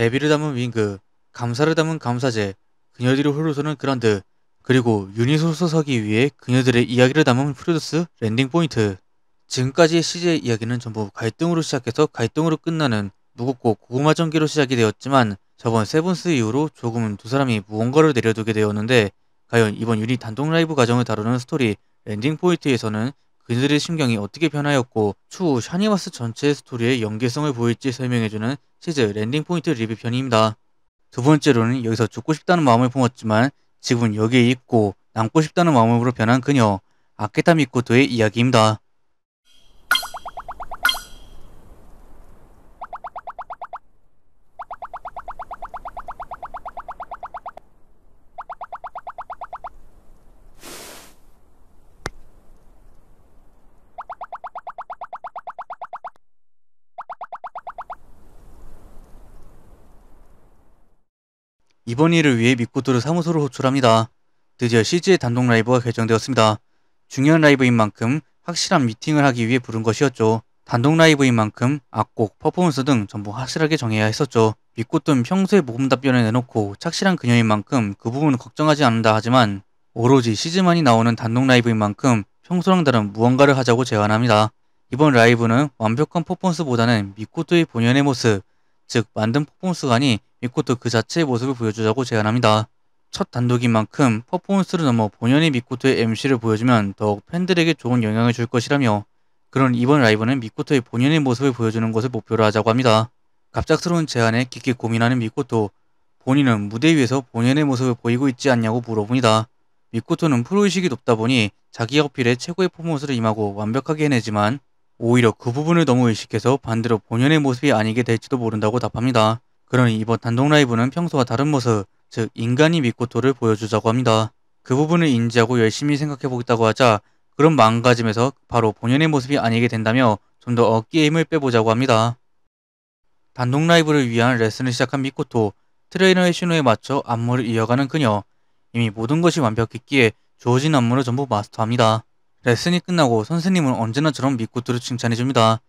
대비를 담은 윙크, 그 감사를 담은 감사제, 그녀들이 홀로서는 그란드, 그리고 유니소서 서기 위해 그녀들의 이야기를 담은 프로듀스 랜딩 포인트. 지금까지의 CJ 이야기는 전부 갈등으로 시작해서 갈등으로 끝나는 무겁고 고구마 전기로 시작이 되었지만 저번 세븐스 이후로 조금은 두 사람이 무언가를 내려두게 되었는데 과연 이번 유닛 단독 라이브 과정을 다루는 스토리 랜딩 포인트에서는 그들의 심경이 어떻게 변하였고 추후 샤니와스 전체의 스토리의 연계성을 보일지 설명해주는 시즈 랜딩 포인트 리뷰 편입니다. 두 번째로는 여기서 죽고 싶다는 마음을 품었지만 지금은 여기에 있고 남고 싶다는 마음으로 변한 그녀 아케타 미코토의 이야기입니다. 이번 일을 위해 미코토를사무소로 호출합니다. 드디어 CG의 단독 라이브가 결정되었습니다. 중요한 라이브인 만큼 확실한 미팅을 하기 위해 부른 것이었죠. 단독 라이브인 만큼 악곡, 퍼포먼스 등 전부 확실하게 정해야 했었죠. 미코토는 평소에 모금 답변을 내놓고 착실한 그녀인 만큼 그 부분은 걱정하지 않는다 하지만 오로지 c g 만이 나오는 단독 라이브인 만큼 평소랑 다른 무언가를 하자고 제안합니다. 이번 라이브는 완벽한 퍼포먼스보다는 미코토의 본연의 모습, 즉 만든 퍼포먼스가 아닌 미코토 그 자체의 모습을 보여주자고 제안합니다. 첫 단독인 만큼 퍼포먼스를 넘어 본연의 미코토의 MC를 보여주면 더욱 팬들에게 좋은 영향을 줄 것이라며 그런 이번 라이브는 미코토의 본연의 모습을 보여주는 것을 목표로 하자고 합니다. 갑작스러운 제안에 깊게 고민하는 미코토 본인은 무대 위에서 본연의 모습을 보이고 있지 않냐고 물어봅니다. 미코토는 프로의식이 높다 보니 자기 어필에 최고의 퍼포먼스를 임하고 완벽하게 해내지만 오히려 그 부분을 너무 의식해서 반대로 본연의 모습이 아니게 될지도 모른다고 답합니다. 그러니 이번 단독 라이브는 평소와 다른 모습, 즉 인간이 미코토를 보여주자고 합니다. 그 부분을 인지하고 열심히 생각해보겠다고 하자 그런 망가짐에서 바로 본연의 모습이 아니게 된다며 좀 더어깨 힘을 빼보자고 합니다. 단독 라이브를 위한 레슨을 시작한 미코토, 트레이너의 신호에 맞춰 안무를 이어가는 그녀, 이미 모든 것이 완벽했기에 주어진 안무를 전부 마스터합니다. 레슨이 네, 끝나고 선생님은 언제나처럼 믿고 들어 칭찬해줍니다.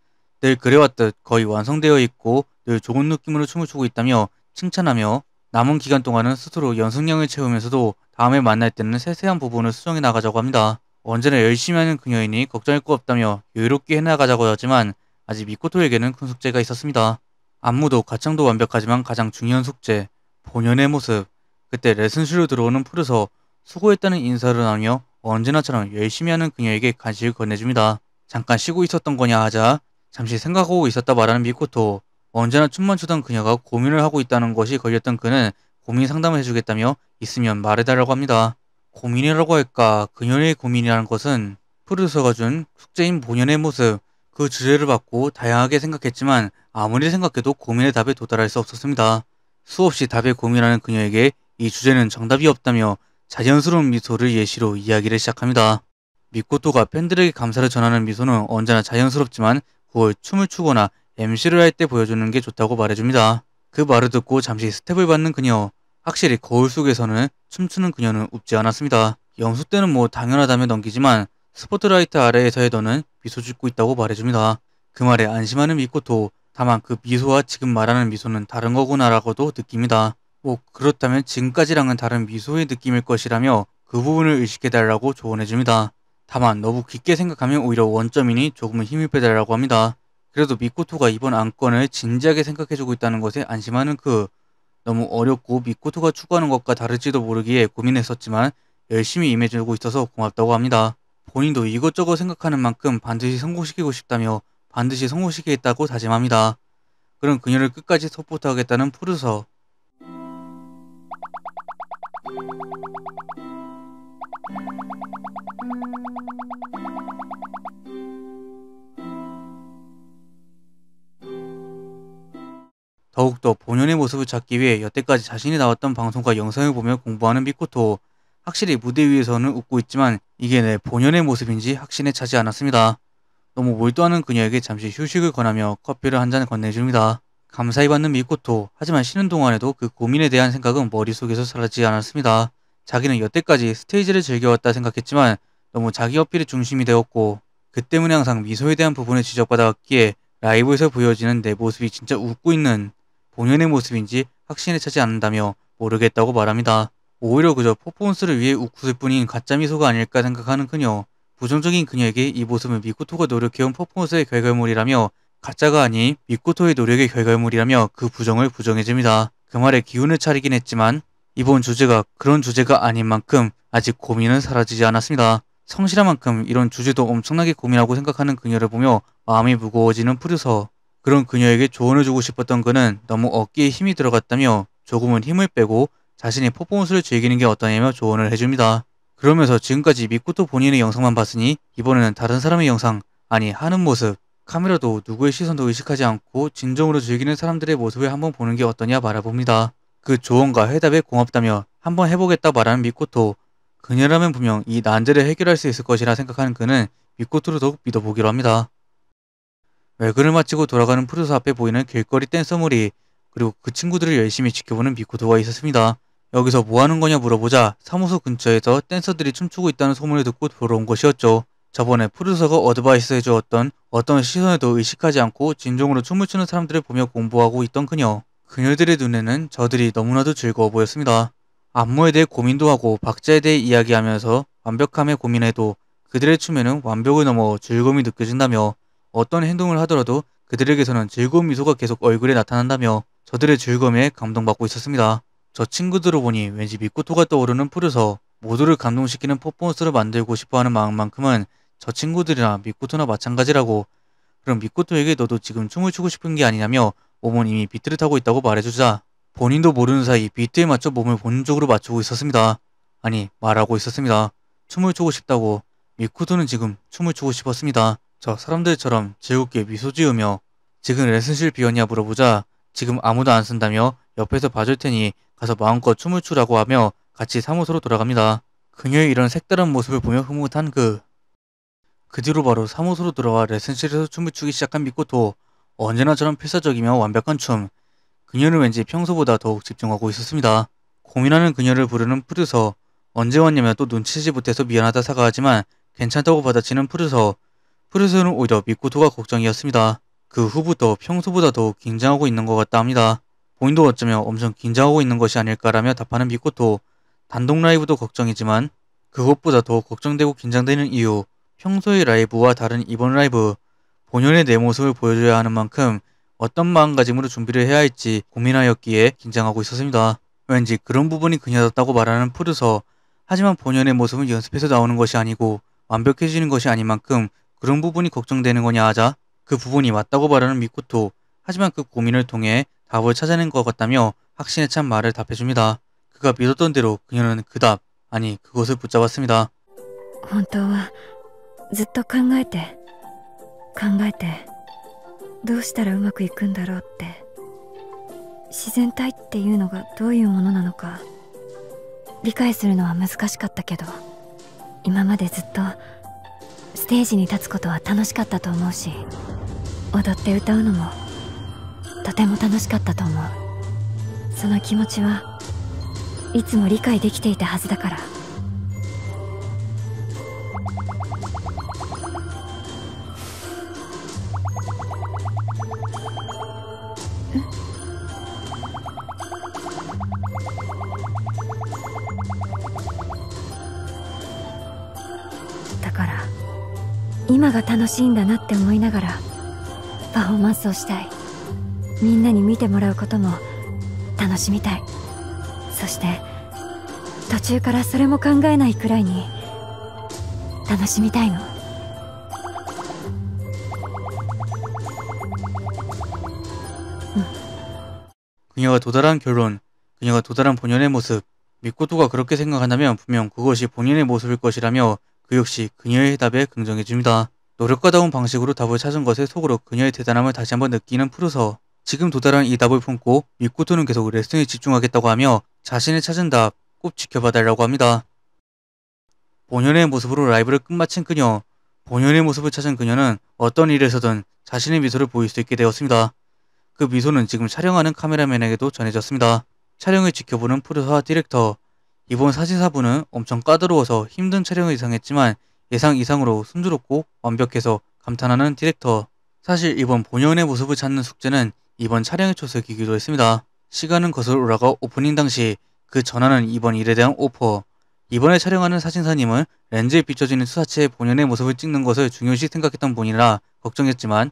늘 그래왔듯 거의 완성되어 있고 늘 좋은 느낌으로 춤을 추고 있다며 칭찬하며 남은 기간 동안은 스스로 연습량을 채우면서도 다음에 만날 때는 세세한 부분을 수정해 나가자고 합니다. 언제나 열심히 하는 그녀이니 걱정할 거 없다며 여유롭게 해나가자고 하지만 아직 미코토에게는 큰 숙제가 있었습니다. 안무도 가창도 완벽하지만 가장 중요한 숙제, 본연의 모습. 그때 레슨실로 들어오는 풀에서 수고했다는 인사를 하며 언제나처럼 열심히 하는 그녀에게 간식을 건네줍니다. 잠깐 쉬고 있었던 거냐 하자 잠시 생각하고 있었다 말하는 미코토. 언제나 춤만 추던 그녀가 고민을 하고 있다는 것이 걸렸던 그는 고민 상담을 해주겠다며 있으면 말해달라고 합니다. 고민이라고 할까 그녀의 고민이라는 것은 프로듀서가 준 숙제인 본연의 모습 그 주제를 받고 다양하게 생각했지만 아무리 생각해도 고민의 답에 도달할 수 없었습니다. 수없이 답에 고민하는 그녀에게 이 주제는 정답이 없다며 자연스러운 미소를 예시로 이야기를 시작합니다. 미코토가 팬들에게 감사를 전하는 미소는 언제나 자연스럽지만 9월 춤을 추거나 MC를 할 때 보여주는 게 좋다고 말해줍니다. 그 말을 듣고 잠시 스텝을 받는 그녀. 확실히 거울 속에서는 춤추는 그녀는 웃지 않았습니다. 영수 때는 뭐 당연하다며 넘기지만 스포트라이트 아래에서의 너는 미소 짓고 있다고 말해줍니다. 그 말에 안심하는 미코토. 다만 그 미소와 지금 말하는 미소는 다른 거구나라고도 느낍니다. 뭐 그렇다면 지금까지랑은 다른 미소의 느낌일 것이라며 그 부분을 의식해달라고 조언해줍니다. 다만 너무 깊게 생각하면 오히려 원점이니 조금은 힘입해달라고 합니다. 그래도 미코토가 이번 안건을 진지하게 생각해주고 있다는 것에 안심하는 그 너무 어렵고 미코토가 추구하는 것과 다를지도 모르기에 고민했었지만 열심히 임해주고 있어서 고맙다고 합니다. 본인도 이것저것 생각하는 만큼 반드시 성공시키고 싶다며 반드시 성공시키겠다고 다짐합니다. 그럼 그녀를 끝까지 서포트하겠다는 푸르서 더욱더 본연의 모습을 찾기 위해 여태까지 자신이 나왔던 방송과 영상을 보며 공부하는 비코토 확실히 무대 위에서는 웃고 있지만 이게 내 본연의 모습인지 확신에 차지 않았습니다. 너무 몰두하는 그녀에게 잠시 휴식을 권하며 커피를 한 잔 건네줍니다. 감사히 받는 미코토. 하지만 쉬는 동안에도 그 고민에 대한 생각은 머릿속에서 사라지지 않았습니다. 자기는 여태까지 스테이지를 즐겨왔다 생각했지만 너무 자기 어필이 중심이 되었고 그 때문에 항상 미소에 대한 부분을 지적받아왔기에 라이브에서 보여지는 내 모습이 진짜 웃고 있는 본연의 모습인지 확신에 차지 않는다며 모르겠다고 말합니다. 오히려 그저 퍼포먼스를 위해 웃을 고 뿐인 가짜 미소가 아닐까 생각하는 그녀. 부정적인 그녀에게 이 모습은 미코토가 노력해온 퍼포먼스의 결과물이라며 가짜가 아닌 미코토의 노력의 결과물이라며 그 부정을 부정해집니다. 그 말에 기운을 차리긴 했지만 이번 주제가 그런 주제가 아닌 만큼 아직 고민은 사라지지 않았습니다. 성실한 만큼 이런 주제도 엄청나게 고민하고 생각하는 그녀를 보며 마음이 무거워지는 푸르서 그런 그녀에게 조언을 주고 싶었던 그는 너무 어깨에 힘이 들어갔다며 조금은 힘을 빼고 자신의 퍼포먼스를 즐기는 게 어떠냐며 조언을 해줍니다. 그러면서 지금까지 미코토 본인의 영상만 봤으니 이번에는 다른 사람의 영상, 아니 하는 모습, 카메라도 누구의 시선도 의식하지 않고 진정으로 즐기는 사람들의 모습을 한번 보는 게 어떠냐 바라봅니다. 그 조언과 해답에 고맙다며 한번 해보겠다 말하는 미코토. 그녀라면 분명 이 난제를 해결할 수 있을 것이라 생각하는 그는 미코토를 더욱 믿어보기로 합니다. 외근을 마치고 돌아가는 프르사 앞에 보이는 길거리 댄서물이 그리고 그 친구들을 열심히 지켜보는 미코토가 있었습니다. 여기서 뭐 하는 거냐 물어보자 사무소 근처에서 댄서들이 춤추고 있다는 소문을 듣고 돌아온 것이었죠. 저번에 푸르서가 어드바이스 해주었던 어떤 시선에도 의식하지 않고 진정으로 춤을 추는 사람들을 보며 공부하고 있던 그녀. 그녀들의 눈에는 저들이 너무나도 즐거워 보였습니다. 안무에 대해 고민도 하고 박자에 대해 이야기하면서 완벽함에 고민해도 그들의 춤에는 완벽을 넘어 즐거움이 느껴진다며 어떤 행동을 하더라도 그들에게서는 즐거운 미소가 계속 얼굴에 나타난다며 저들의 즐거움에 감동받고 있었습니다. 저 친구들을 보니 왠지 미코토가 떠오르는 푸르서 모두를 감동시키는 퍼포먼스를 만들고 싶어하는 마음만큼은 저 친구들이나 미코토나 마찬가지라고 그럼 미코토에게 너도 지금 춤을 추고 싶은 게 아니냐며 어머님이 비트를 타고 있다고 말해주자 본인도 모르는 사이 비트에 맞춰 몸을 본능적으로 맞추고 있었습니다. 아니 말하고 있었습니다. 춤을 추고 싶다고 미코토는 지금 춤을 추고 싶었습니다. 저 사람들처럼 즐겁게 미소 지으며 지금 레슨실 비었냐 물어보자 지금 아무도 안 쓴다며 옆에서 봐줄 테니 가서 마음껏 춤을 추라고 하며 같이 사무소로 돌아갑니다. 그녀의 이런 색다른 모습을 보며 흐뭇한 그그 뒤로 바로 사무소로 들어와 레슨실에서 춤을 추기 시작한 미코토. 언제나처럼 필사적이며 완벽한 춤. 그녀는 왠지 평소보다 더욱 집중하고 있었습니다. 고민하는 그녀를 부르는 프루서. 언제 왔냐며 또 눈치지 못해서 미안하다 사과하지만 괜찮다고 받아치는 프루서. 프루서는 오히려 미코토가 걱정이었습니다. 그 후부터 평소보다 더욱 긴장하고 있는 것 같다 합니다. 본인도 어쩌면 엄청 긴장하고 있는 것이 아닐까라며 답하는 미코토. 단독 라이브도 걱정이지만 그것보다 더 걱정되고 긴장되는 이유. 평소의 라이브와 다른 이번 라이브 본연의 내 모습을 보여줘야 하는 만큼 어떤 마음가짐으로 준비를 해야 할지 고민하였기에 긴장하고 있었습니다. 왠지 그런 부분이 그녀였다고 말하는 프루서 하지만 본연의 모습은 연습해서 나오는 것이 아니고 완벽해지는 것이 아닌 만큼 그런 부분이 걱정되는 거냐 하자 그 부분이 맞다고 말하는 미코토 하지만 그 고민을 통해 답을 찾아낸 것 같다며 확신에 찬 말을 답해줍니다. 그가 믿었던 대로 그녀는 그 답, 아니 그것을 붙잡았습니다. ずっと考えて考えてどうしたらうまくいくんだろうって自然体っていうのがどういうものなのか理解するのは難しかったけど今までずっとステージに立つことは楽しかったと思うし踊って歌うのもとても楽しかったと思うその気持ちはいつも理解できていたはずだから。だから今が楽しいんだなって思いながらパフォーマンスをしたいみんなに見てもらうことも楽しみたいそして途中からそれも考えないくらいに楽しみたいの 그녀가 도달한 결론, 그녀가 도달한 본연의 모습, 미코토가 그렇게 생각한다면 분명 그것이 본연의 모습일 것이라며 그 역시 그녀의 해답에 긍정해줍니다. 노력과다운 방식으로 답을 찾은 것에 속으로 그녀의 대단함을 다시 한번 느끼는 푸르서 지금 도달한 이 답을 품고 미코토는 계속 레슨에 집중하겠다고 하며 자신이 찾은 답 꼭 지켜봐달라고 합니다. 본연의 모습으로 라이브를 끝마친 그녀 본연의 모습을 찾은 그녀는 어떤 일에서든 자신의 미소를 보일 수 있게 되었습니다. 그 미소는 지금 촬영하는 카메라맨에게도 전해졌습니다. 촬영을 지켜보는 프로사 디렉터 이번 사진사분은 엄청 까다로워서 힘든 촬영을 예상했지만 예상 이상으로 순조롭고 완벽해서 감탄하는 디렉터 사실 이번 본연의 모습을 찾는 숙제는 이번 촬영의 초석이기도 했습니다. 시간은 거슬 러 올라가 오프닝 당시 그 전화는 이번 일에 대한 오퍼 이번에 촬영하는 사진사님은 렌즈에 비춰지는 수사체의 본연의 모습을 찍는 것을 중요시 생각했던 분이라 걱정했지만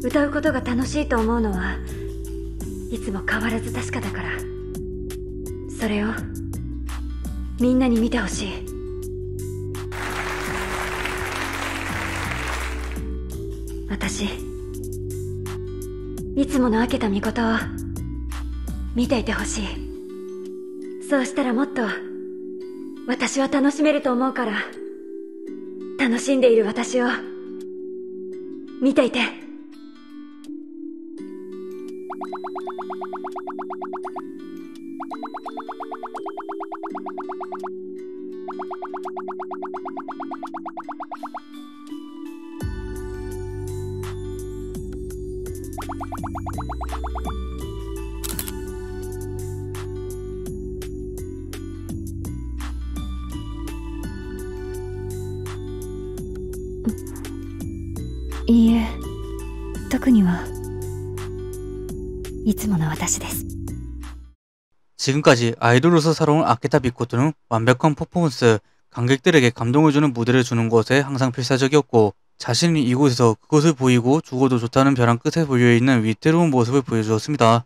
歌うことが楽しいと思うのはいつも変わらず確かだからそれをみんなに見てほしい私いつもの明けた見事を見ていてほしいそうしたらもっと私は楽しめると思うから楽しんでいる私を見ていて。いいえ特には。いつもの私です。 지금까지 아이돌로서 살아온 아케타 비코트는 완벽한 퍼포먼스, 관객들에게 감동을 주는 무대를 주는 것에 항상 필사적이었고 자신이 이곳에서 그것을 보이고 죽어도 좋다는 벼랑 끝에 보여있는 위태로운 모습을 보여주었습니다.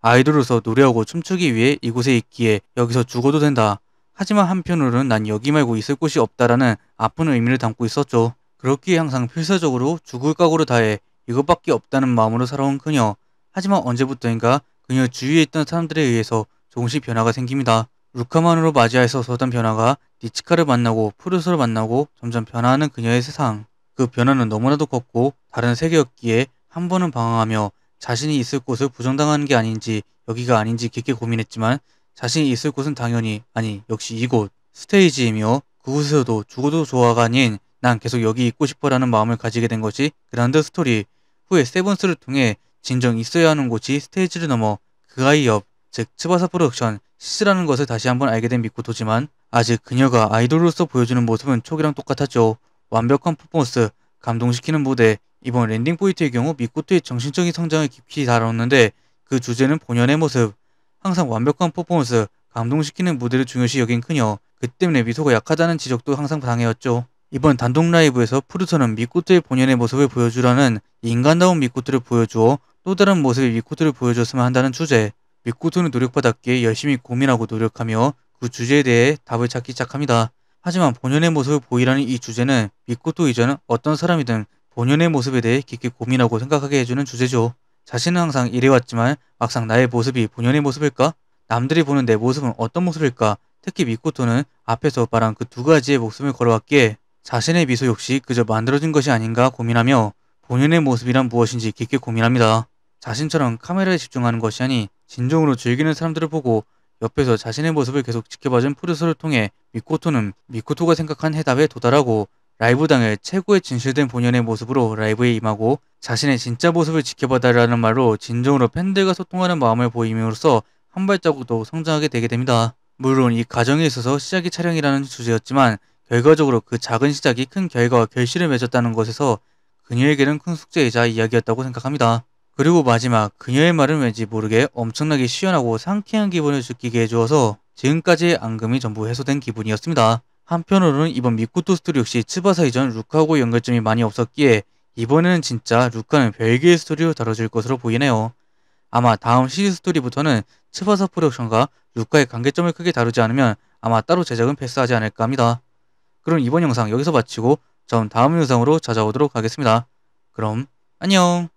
아이돌로서 노래하고 춤추기 위해 이곳에 있기에 여기서 죽어도 된다. 하지만 한편으로는 난 여기 말고 있을 곳이 없다라는 아픈 의미를 담고 있었죠. 그렇기에 항상 필사적으로 죽을 각오를 다해 이것밖에 없다는 마음으로 살아온 그녀. 하지만 언제부터인가 그녀 주위에 있던 사람들에 의해서 조금씩 변화가 생깁니다. 루카만으로 맞이하에서 서던 변화가 니츠카를 만나고 푸르스를 만나고 점점 변화하는 그녀의 세상. 그 변화는 너무나도 컸고 다른 세계였기에 한 번은 방황하며 자신이 있을 곳을 부정당하는 게 아닌지 여기가 아닌지 깊게 고민했지만 자신이 있을 곳은 당연히 아니 역시 이곳 스테이지이며 그곳에서도 죽어도 좋아가 아닌 난 계속 여기 있고 싶어라는 마음을 가지게 된 것이 그란드 스토리 후에 세븐스를 통해 진정 있어야 하는 곳이 스테이지를 넘어 그 아이 옆, 즉 츠바사 프로덕션 시스라는 것을 다시 한번 알게 된 미코토지만 아직 그녀가 아이돌로서 보여주는 모습은 초기랑 똑같았죠. 완벽한 퍼포먼스, 감동시키는 무대, 이번 랜딩 포인트의 경우 미코토의 정신적인 성장을 깊이 다뤘는데 그 주제는 본연의 모습, 항상 완벽한 퍼포먼스, 감동시키는 무대를 중요시 여긴 그녀, 그 때문에 미소가 약하다는 지적도 항상 당해왔죠. 이번 단독 라이브에서 프루터는 미코토의 본연의 모습을 보여주라는 인간다운 미코토를 보여주어 또 다른 모습의 미코토를 보여줬으면 한다는 주제, 미코토는 노력받았기에 열심히 고민하고 노력하며 그 주제에 대해 답을 찾기 시작합니다. 하지만 본연의 모습을 보이라는 이 주제는 미코토 이전 은 어떤 사람이든 본연의 모습에 대해 깊게 고민하고 생각하게 해주는 주제죠. 자신은 항상 이래왔지만 막상 나의 모습이 본연의 모습일까? 남들이 보는 내 모습은 어떤 모습일까? 특히 미코토는 앞에서 말한 그 두 가지의 목숨을 걸어왔기에 자신의 미소 역시 그저 만들어진 것이 아닌가 고민하며 본연의 모습이란 무엇인지 깊게 고민합니다. 자신처럼 카메라에 집중하는 것이 아니 진정으로 즐기는 사람들을 보고 옆에서 자신의 모습을 계속 지켜봐준 프루소를 통해 미코토는 미코토가 생각한 해답에 도달하고 라이브 당일 최고의 진실된 본연의 모습으로 라이브에 임하고 자신의 진짜 모습을 지켜봐달라는 말로 진정으로 팬들과 소통하는 마음을 보임으로써 한 발자국 도 성장하게 되게 됩니다. 물론 이 과정에 있어서 시작이 촬영이라는 주제였지만 결과적으로 그 작은 시작이 큰 결과와 결실을 맺었다는 것에서 그녀에게는 큰 숙제이자 이야기였다고 생각합니다. 그리고 마지막 그녀의 말은 왠지 모르게 엄청나게 시원하고 상쾌한 기분을 느끼게 해주어서 지금까지의 앙금이 전부 해소된 기분이었습니다. 한편으로는 이번 미쿠토스토리 역시 츠바사 이전 루카하고 연결점이 많이 없었기에 이번에는 진짜 루카는 별개의 스토리로 다뤄질 것으로 보이네요. 아마 다음 시리즈 스토리부터는 츠바사 프로덕션과 루카의 관계점을 크게 다루지 않으면 아마 따로 제작은 패스하지 않을까 합니다. 그럼 이번 영상 여기서 마치고 전 다음 영상으로 찾아오도록 하겠습니다. 그럼 안녕